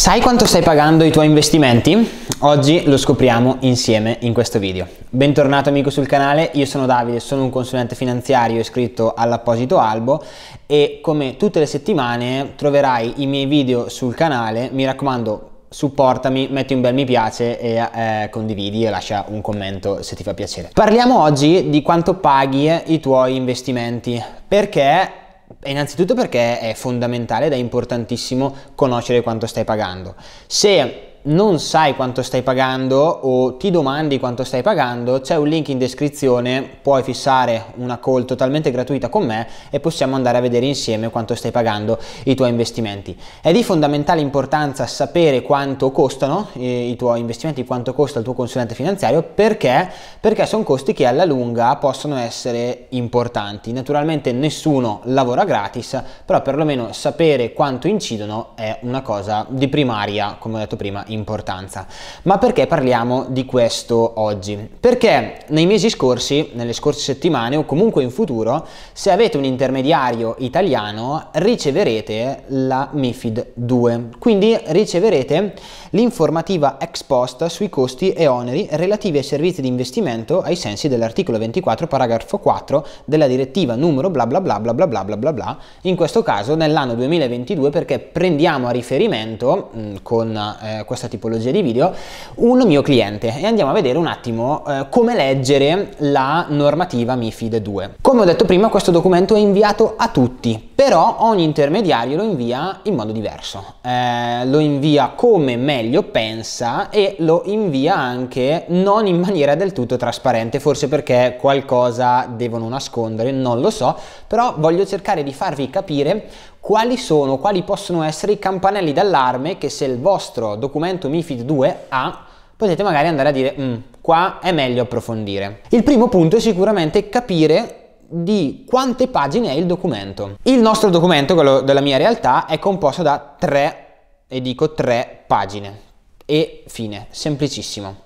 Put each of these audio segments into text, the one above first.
Sai quanto stai pagando i tuoi investimenti? Oggi lo scopriamo insieme in questo video. Bentornato amico sul canale, io sono Davide, sono un consulente finanziario iscritto all'apposito albo e come tutte le settimane troverai i miei video sul canale, mi raccomando supportami, metti un bel mi piace e eh, condividi e lascia un commento se ti fa piacere. Parliamo oggi di quanto paghi i tuoi investimenti perché eh, innanzitutto perché è fondamentale ed è importantissimo conoscere quanto stai pagando. Se non sai quanto stai pagando o ti domandi quanto stai pagando, c'è un link in descrizione, puoi fissare una call totalmente gratuita con me e possiamo andare a vedere insieme quanto stai pagando i tuoi investimenti. È di fondamentale importanza sapere quanto costano eh, i tuoi investimenti, quanto costa il tuo consulente finanziario, perché? Perché sono costi che alla lunga possono essere importanti. Naturalmente nessuno lavora gratis, però perlomeno sapere quanto incidono è una cosa di primaria, come ho detto prima, importanza. Ma perché parliamo di questo oggi? Perché nei mesi scorsi, nelle scorse settimane o comunque in futuro, se avete un intermediario italiano riceverete la MIFID 2, quindi riceverete l'informativa ex post sui costi e oneri relativi ai servizi di investimento ai sensi dell'articolo 24 paragrafo 4 della direttiva numero bla bla bla bla bla bla bla bla bla in questo caso nell'anno 2022 perché prendiamo a riferimento mh, mm, con eh, questa questa tipologia di video, un mio cliente e andiamo a vedere un attimo eh, come leggere la normativa MIFID 2. Come ho detto prima questo documento è inviato a tutti, però ogni intermediario lo invia in modo diverso, eh, lo invia come meglio pensa e lo invia anche non in maniera del tutto trasparente, forse perché qualcosa devono nascondere, non lo so, però voglio cercare di farvi capire quali sono, quali possono essere i campanelli d'allarme che se il vostro documento MIFID 2 ha, potete magari andare a dire mm, qua è meglio approfondire. Il primo punto è sicuramente capire di quante pagine è il documento. Il nostro documento, quello della mia realtà, è composto da tre, e dico tre pagine. E fine, semplicissimo.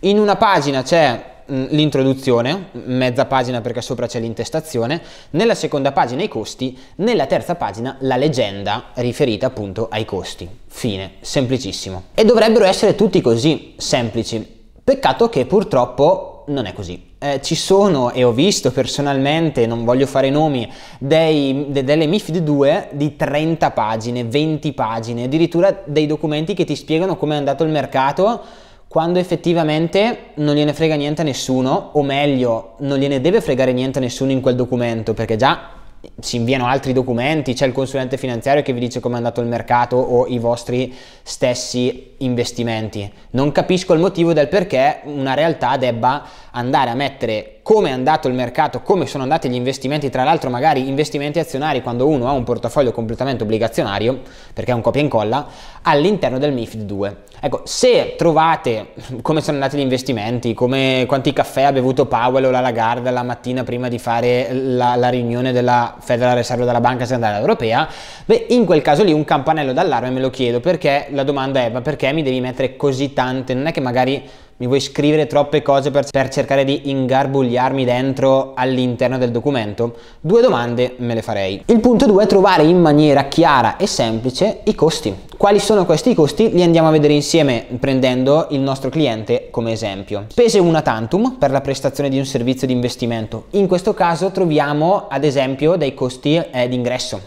In una pagina c'è Mm, l'introduzione, mm, mezza pagina perché sopra c'è l'intestazione, nella seconda pagina i costi, nella terza pagina la leggenda riferita appunto ai costi. Fine, semplicissimo. E dovrebbero essere tutti così semplici. Peccato che purtroppo non è così. Eh, ci sono, e ho visto personalmente, non voglio fare nomi, dei, de, delle MIFID 2 di 30 pagine, 20 pagine, addirittura dei documenti che ti spiegano come è andato il mercato quando effettivamente non gliene frega niente a nessuno, o meglio, non gliene deve fregare niente a nessuno in quel documento, perché già si inviano altri documenti, c'è il consulente finanziario che vi dice come è andato il mercato o i vostri stessi investimenti. Non capisco il motivo del perché una realtà debba andare a mettere come è andato il mercato, come sono andati gli investimenti, tra l'altro magari investimenti azionari quando uno ha un portafoglio completamente obbligazionario, perché è un copia e incolla, all'interno del MIFID 2. Ecco, se trovate come sono andati gli investimenti, come, quanti caffè ha bevuto Powell o la Lagarde la mattina prima di fare la, la riunione della Federal Reserve della Banca Centrale Europea, beh, in quel caso lì un campanello d'allarme me lo chiedo, perché la domanda è, ma perché mi devi mettere così tante? Non è che magari mi vuoi scrivere troppe cose per, per cercare di ingarbugliarmi dentro all'interno del documento? Due domande me le farei. Il punto 2 è trovare in maniera chiara e semplice i costi. Quali sono questi costi? Li andiamo a vedere insieme prendendo il nostro cliente come esempio. Spese una tantum per la prestazione di un servizio di investimento. In questo caso troviamo ad esempio dei costi eh, di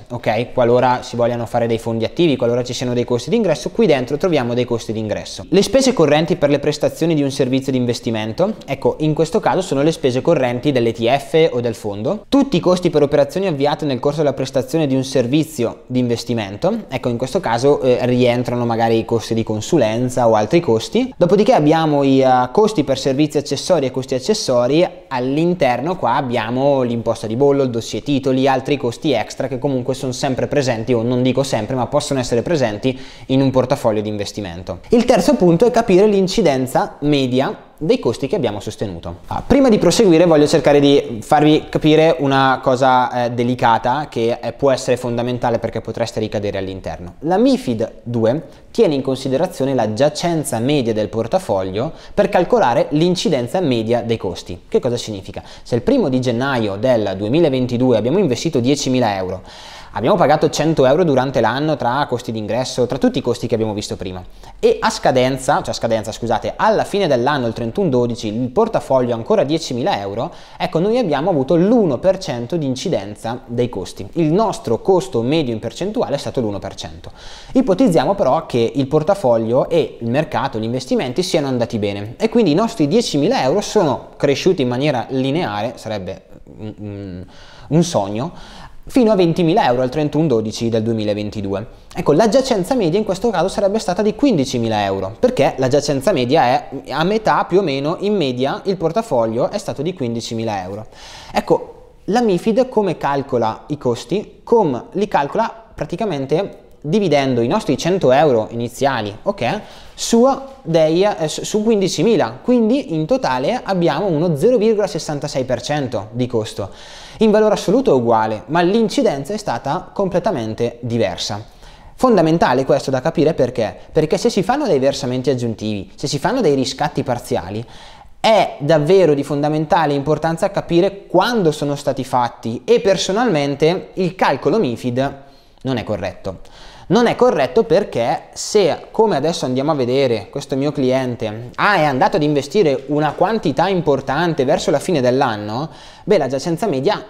ok? Qualora si vogliano fare dei fondi attivi, qualora ci siano dei costi d'ingresso, qui dentro troviamo dei costi d'ingresso. Le spese correnti per le prestazioni di un servizio di investimento. Ecco, in questo caso sono le spese correnti dell'ETF o del fondo. Tutti i costi per operazioni avviate nel corso della prestazione di un servizio di investimento. Ecco, in questo caso eh, rientrano magari i costi di consulenza o altri costi. Dopodiché abbiamo i uh, costi per servizi accessori e costi accessori. All'interno qua abbiamo l'imposta di bollo, il dossier titoli, altri costi extra che comunque sono sempre presenti o non dico sempre, ma possono essere presenti in un portafoglio di investimento. Il terzo punto è capire l'incidenza media dei costi che abbiamo sostenuto. Ah, prima di proseguire voglio cercare di farvi capire una cosa eh, delicata che eh, può essere fondamentale perché potreste ricadere all'interno. La MIFID 2 tiene in considerazione la giacenza media del portafoglio per calcolare l'incidenza media dei costi. Che cosa significa? Se il primo di gennaio del 2022 abbiamo investito 10.000 euro, abbiamo pagato 100 euro durante l'anno tra costi d'ingresso, tra tutti i costi che abbiamo visto prima e a scadenza, cioè a scadenza scusate, alla fine dell'anno il 31-12 il portafoglio è ancora 10.000 euro, ecco noi abbiamo avuto l'1% di incidenza dei costi. Il nostro costo medio in percentuale è stato l'1%. Ipotizziamo però che il portafoglio e il mercato, gli investimenti siano andati bene e quindi i nostri 10.000 euro sono cresciuti in maniera lineare, sarebbe un, un sogno, fino a 20.000 euro al 31-12 del 2022. Ecco, la giacenza media in questo caso sarebbe stata di 15.000 euro, perché la giacenza media è a metà più o meno, in media il portafoglio è stato di 15.000 euro. Ecco, la MIFID come calcola i costi? Come li calcola praticamente dividendo i nostri 100 euro iniziali, ok, eh, su, dei, su 15.000, quindi in totale abbiamo uno 0,66% di costo. In valore assoluto è uguale, ma l'incidenza è stata completamente diversa. Fondamentale questo da capire perché? Perché se si fanno dei versamenti aggiuntivi, se si fanno dei riscatti parziali, è davvero di fondamentale importanza capire quando sono stati fatti e personalmente il calcolo MIFID non è corretto. Non è corretto perché se, come adesso andiamo a vedere, questo mio cliente ah, è andato ad investire una quantità importante verso la fine dell'anno, beh la giacenza media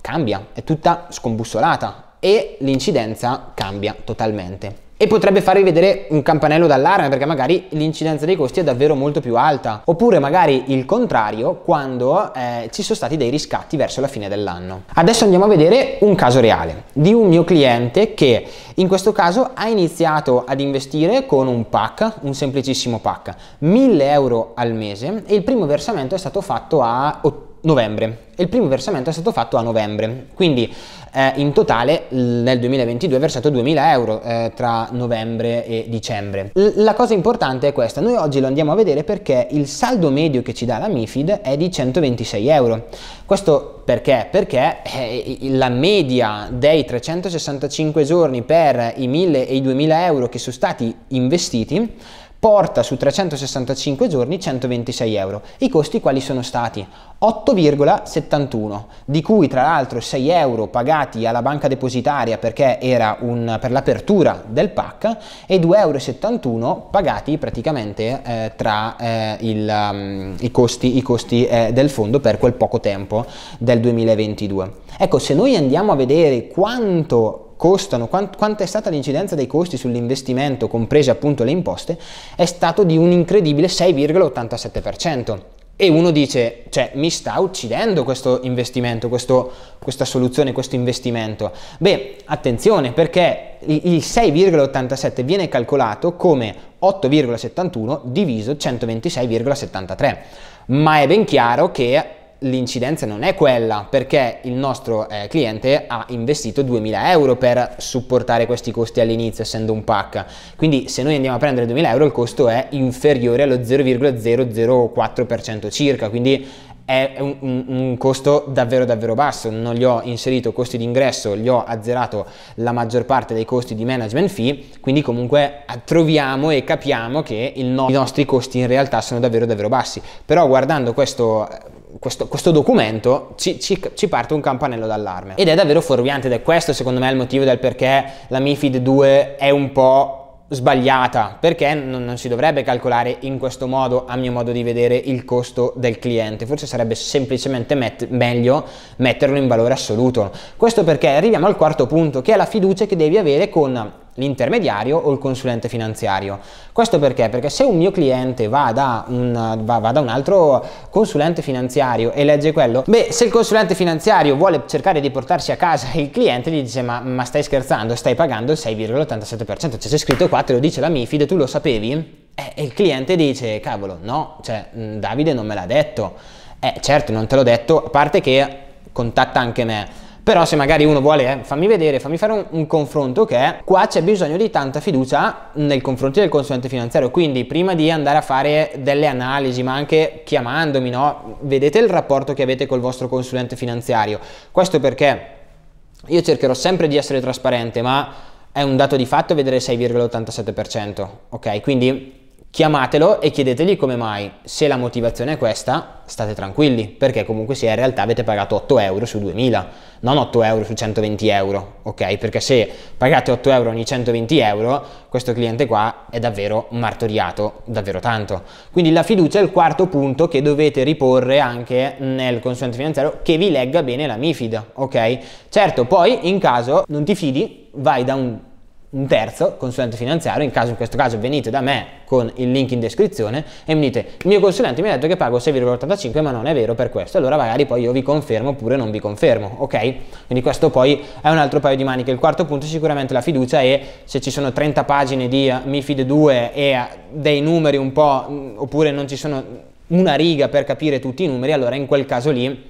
cambia, è tutta scombussolata e l'incidenza cambia totalmente e potrebbe farvi vedere un campanello d'allarme perché magari l'incidenza dei costi è davvero molto più alta oppure magari il contrario quando eh, ci sono stati dei riscatti verso la fine dell'anno adesso andiamo a vedere un caso reale di un mio cliente che in questo caso ha iniziato ad investire con un pack un semplicissimo pack 1000 euro al mese e il primo versamento è stato fatto a ottobre novembre e il primo versamento è stato fatto a novembre, quindi eh, in totale nel 2022 è versato 2000 euro eh, tra novembre e dicembre. L- la cosa importante è questa, noi oggi lo andiamo a vedere perché il saldo medio che ci dà la MIFID è di 126 euro. Questo perché? Perché eh, la media dei 365 giorni per i 1000 e i 2000 euro che sono stati investiti porta su 365 giorni 126 euro. I costi quali sono stati? 8,71, di cui tra l'altro 6 euro pagati alla banca depositaria perché era un, per l'apertura del PAC e 2,71 euro pagati praticamente eh, tra eh, il, um, i costi, i costi eh, del fondo per quel poco tempo del 2022. Ecco, se noi andiamo a vedere quanto costano, quant, quanto è stata l'incidenza dei costi sull'investimento, comprese appunto le imposte, è stato di un incredibile 6,87%. E uno dice, cioè, mi sta uccidendo questo investimento, questo, questa soluzione, questo investimento. Beh, attenzione perché il 6,87 viene calcolato come 8,71 diviso 126,73. Ma è ben chiaro che l'incidenza non è quella perché il nostro eh, cliente ha investito 2000 euro per supportare questi costi all'inizio essendo un pack quindi se noi andiamo a prendere 2000 euro il costo è inferiore allo 0,004% circa quindi è un, un, costo davvero davvero basso non gli ho inserito costi di ingresso gli ho azzerato la maggior parte dei costi di management fee quindi comunque troviamo e capiamo che no i nostri costi in realtà sono davvero davvero bassi però guardando questo questo, questo documento ci, ci, ci, parte un campanello d'allarme ed è davvero fuorviante ed è questo secondo me il motivo del perché la MIFID 2 è un po' sbagliata perché non, non, si dovrebbe calcolare in questo modo a mio modo di vedere il costo del cliente forse sarebbe semplicemente met- meglio metterlo in valore assoluto questo perché arriviamo al quarto punto che è la fiducia che devi avere con l'intermediario o il consulente finanziario. Questo perché? Perché se un mio cliente va da un, va, va da un altro consulente finanziario e legge quello, beh, se il consulente finanziario vuole cercare di portarsi a casa il cliente, gli dice ma, ma stai scherzando, stai pagando il 6,87%, cioè c'è scritto qua, te lo dice la MIFID, tu lo sapevi? E il cliente dice, cavolo, no, cioè Davide non me l'ha detto. Eh certo, non te l'ho detto, a parte che contatta anche me. Però se magari uno vuole, eh, fammi vedere, fammi fare un, un confronto che okay? qua c'è bisogno di tanta fiducia nei confronti del consulente finanziario, quindi prima di andare a fare delle analisi, ma anche chiamandomi, no? Vedete il rapporto che avete col vostro consulente finanziario. Questo perché io cercherò sempre di essere trasparente, ma è un dato di fatto vedere 6,87%, ok? Quindi chiamatelo e chiedetegli come mai. Se la motivazione è questa, state tranquilli, perché comunque se in realtà avete pagato 8 euro su 2000, non 8 euro su 120 euro, ok? Perché se pagate 8 euro ogni 120 euro, questo cliente qua è davvero martoriato, davvero tanto. Quindi la fiducia è il quarto punto che dovete riporre anche nel consulente finanziario che vi legga bene la MIFID, ok? Certo, poi in caso non ti fidi, vai da un un terzo, consulente finanziario, in, caso, in questo caso venite da me con il link in descrizione e mi dite il mio consulente mi ha detto che pago 6,85 ma non è vero per questo, allora magari poi io vi confermo oppure non vi confermo, ok? Quindi questo poi è un altro paio di maniche. Il quarto punto è sicuramente la fiducia e se ci sono 30 pagine di MIFID 2 e dei numeri un po' mm, oppure non ci sono una riga per capire tutti i numeri, allora in quel caso lì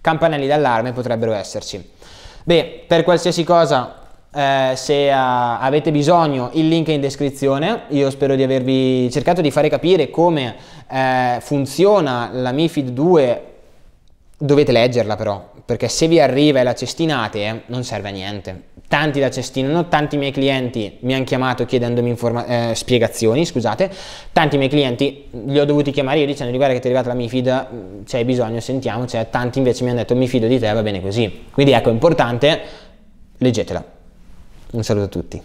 campanelli d'allarme potrebbero esserci. Beh, per qualsiasi cosa eh, se uh, avete bisogno il link è in descrizione io spero di avervi cercato di fare capire come eh, funziona la MIFID 2 dovete leggerla però perché se vi arriva e la cestinate eh, non serve a niente tanti la cestinano tanti miei clienti mi hanno chiamato chiedendomi informa- eh, spiegazioni scusate tanti miei clienti li ho dovuti chiamare io dicendo guarda che ti è arrivata la MIFID mm, c'hai bisogno sentiamo cioè, tanti invece mi hanno detto mi fido di te va bene così quindi ecco è importante leggetela un saluto a tutti.